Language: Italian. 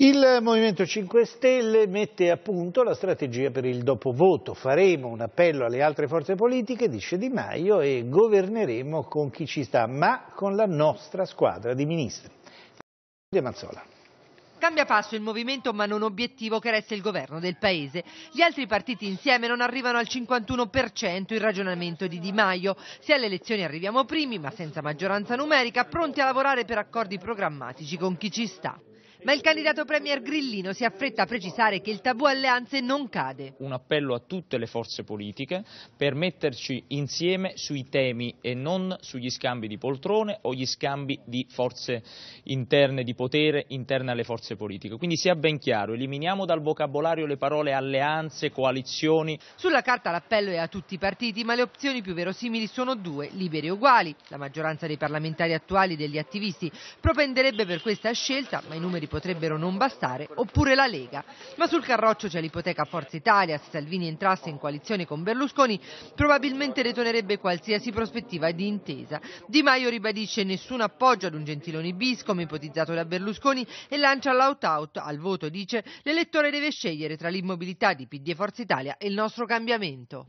Il Movimento 5 Stelle mette a punto la strategia per il dopovoto. Faremo un appello alle altre forze politiche, dice Di Maio, e governeremo con chi ci sta, ma con la nostra squadra di ministri. De Mazzola. Cambia passo il movimento ma non obiettivo che resta il governo del Paese. Gli altri partiti insieme non arrivano al 51% il ragionamento di Di Maio. Se alle elezioni arriviamo primi ma senza maggioranza numerica, pronti a lavorare per accordi programmatici con chi ci sta. Ma il candidato premier Grillino si affretta a precisare che il tabù alleanze non cade. Un appello a tutte le forze politiche per metterci insieme sui temi e non sugli scambi di poltrone o gli scambi di forze interne di potere interne alle forze politiche. Quindi sia ben chiaro, eliminiamo dal vocabolario le parole alleanze, coalizioni. Sulla carta l'appello è a tutti i partiti, ma le opzioni più verosimili sono due, liberi e uguali. La maggioranza dei parlamentari attuali e degli attivisti propenderebbe per questa scelta, ma i numeri potrebbero non bastare, oppure la Lega. Ma sul carroccio c'è l'ipoteca Forza Italia, se Salvini entrasse in coalizione con Berlusconi probabilmente detonerebbe qualsiasi prospettiva di intesa. Di Maio ribadisce nessun appoggio ad un Gentiloni bis come ipotizzato da Berlusconi e lancia l'out-out al voto dice l'elettore deve scegliere tra l'immobilità di PD e Forza Italia e il nostro cambiamento.